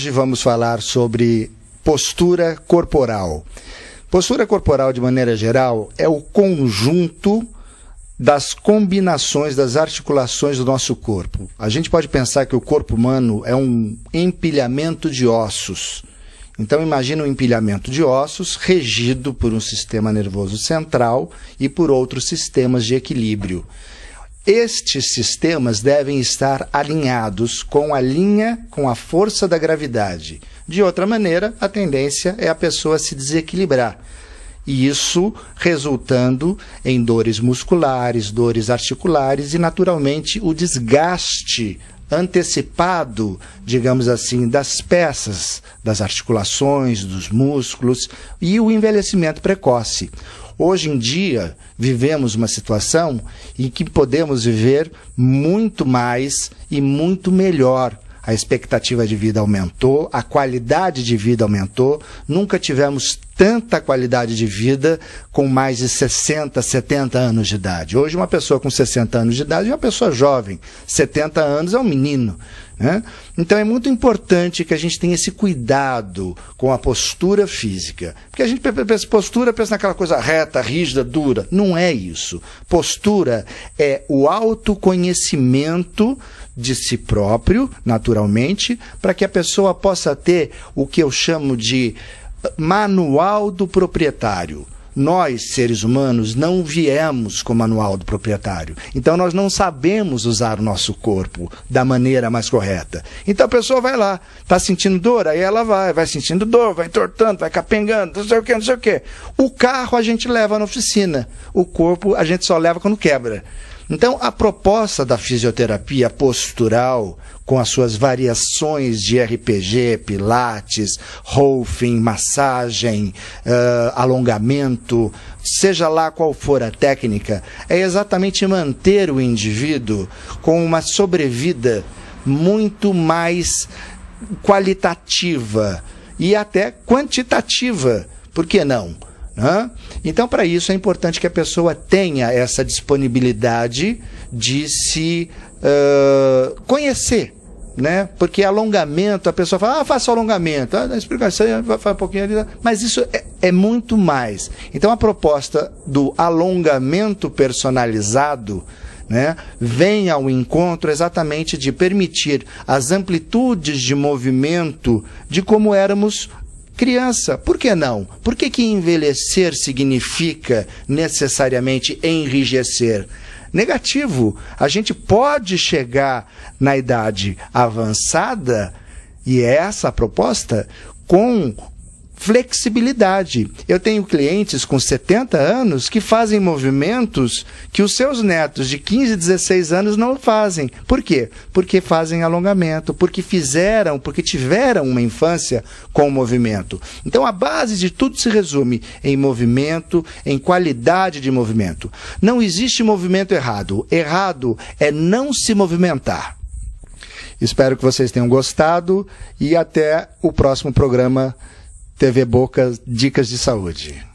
Hoje vamos falar sobre postura corporal. Postura corporal, de maneira geral, é o conjunto das combinações das articulações do nosso corpo. A gente pode pensar que o corpo humano é um empilhamento de ossos. Então imagina um empilhamento de ossos regido por um sistema nervoso central e por outros sistemas de equilíbrio. Estes sistemas devem estar alinhados com a linha, com a força da gravidade. De outra maneira, a tendência é a pessoa se desequilibrar. E isso resultando em dores musculares, dores articulares e, naturalmente, o desgaste antecipado, digamos assim, das peças, das articulações, dos músculos e o envelhecimento precoce. Hoje em dia, vivemos uma situação em que podemos viver muito mais e muito melhor a expectativa de vida aumentou, a qualidade de vida aumentou, nunca tivemos tanta qualidade de vida com mais de 60, 70 anos de idade. Hoje, uma pessoa com 60 anos de idade é uma pessoa jovem, 70 anos é um menino. Né? Então é muito importante que a gente tenha esse cuidado com a postura física. Porque a gente pensa postura, pensa naquela coisa reta, rígida, dura. Não é isso. Postura é o autoconhecimento de si próprio, naturalmente, para que a pessoa possa ter o que eu chamo de eh, manual do proprietário. Nós, seres humanos, não viemos com o manual do proprietário. Então, nós não sabemos usar o nosso corpo da maneira mais correta. Então, a pessoa vai lá, está sentindo dor, aí ela vai, vai sentindo dor, vai entortando, vai capengando, não sei o que, não sei o que. O carro a gente leva na oficina, o corpo a gente só leva quando quebra. Então, a proposta da fisioterapia postural, com as suas variações de RPG, pilates, rolfing, massagem, uh, alongamento, seja lá qual for a técnica, é exatamente manter o indivíduo com uma sobrevida muito mais qualitativa e até quantitativa. Por que não? Então, para isso, é importante que a pessoa tenha essa disponibilidade de se uh, conhecer. Né? Porque alongamento, a pessoa fala, ah, faça alongamento, ah, explicação, faz um pouquinho ali, mas isso é, é muito mais. Então, a proposta do alongamento personalizado, né, vem ao encontro exatamente de permitir as amplitudes de movimento de como éramos criança. Por que não? Por que, que envelhecer significa necessariamente enrijecer? Negativo. A gente pode chegar na idade avançada, e é essa a proposta, com flexibilidade. Eu tenho clientes com 70 anos que fazem movimentos que os seus netos de 15, 16 anos não fazem. Por quê? Porque fazem alongamento, porque fizeram, porque tiveram uma infância com o movimento. Então a base de tudo se resume em movimento, em qualidade de movimento. Não existe movimento errado. Errado é não se movimentar. Espero que vocês tenham gostado e até o próximo programa. TV Boca Dicas de Saúde.